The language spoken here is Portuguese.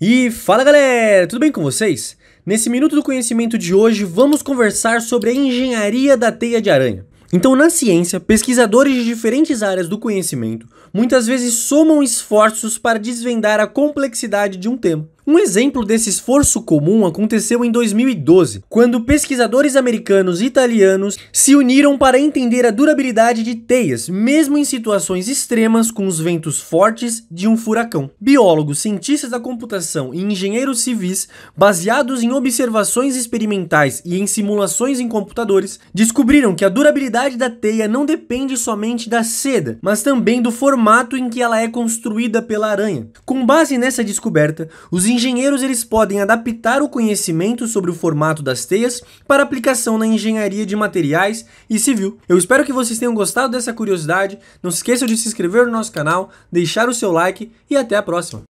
E fala galera, tudo bem com vocês? Nesse Minuto do Conhecimento de hoje vamos conversar sobre a engenharia da teia de aranha. Então, na ciência, pesquisadores de diferentes áreas do conhecimento muitas vezes somam esforços para desvendar a complexidade de um tema. Um exemplo desse esforço comum aconteceu em 2012, quando pesquisadores americanos e italianos se uniram para entender a durabilidade de teias, mesmo em situações extremas com os ventos fortes de um furacão. Biólogos, cientistas da computação e engenheiros civis, baseados em observações experimentais e em simulações em computadores, descobriram que a durabilidade da teia não depende somente da seda, mas também do formato em que ela é construída pela aranha. Com base nessa descoberta, os engenheiros eles podem adaptar o conhecimento sobre o formato das teias para aplicação na engenharia de materiais e civil. Eu espero que vocês tenham gostado dessa curiosidade. Não se esqueçam de se inscrever no nosso canal, deixar o seu like e até a próxima.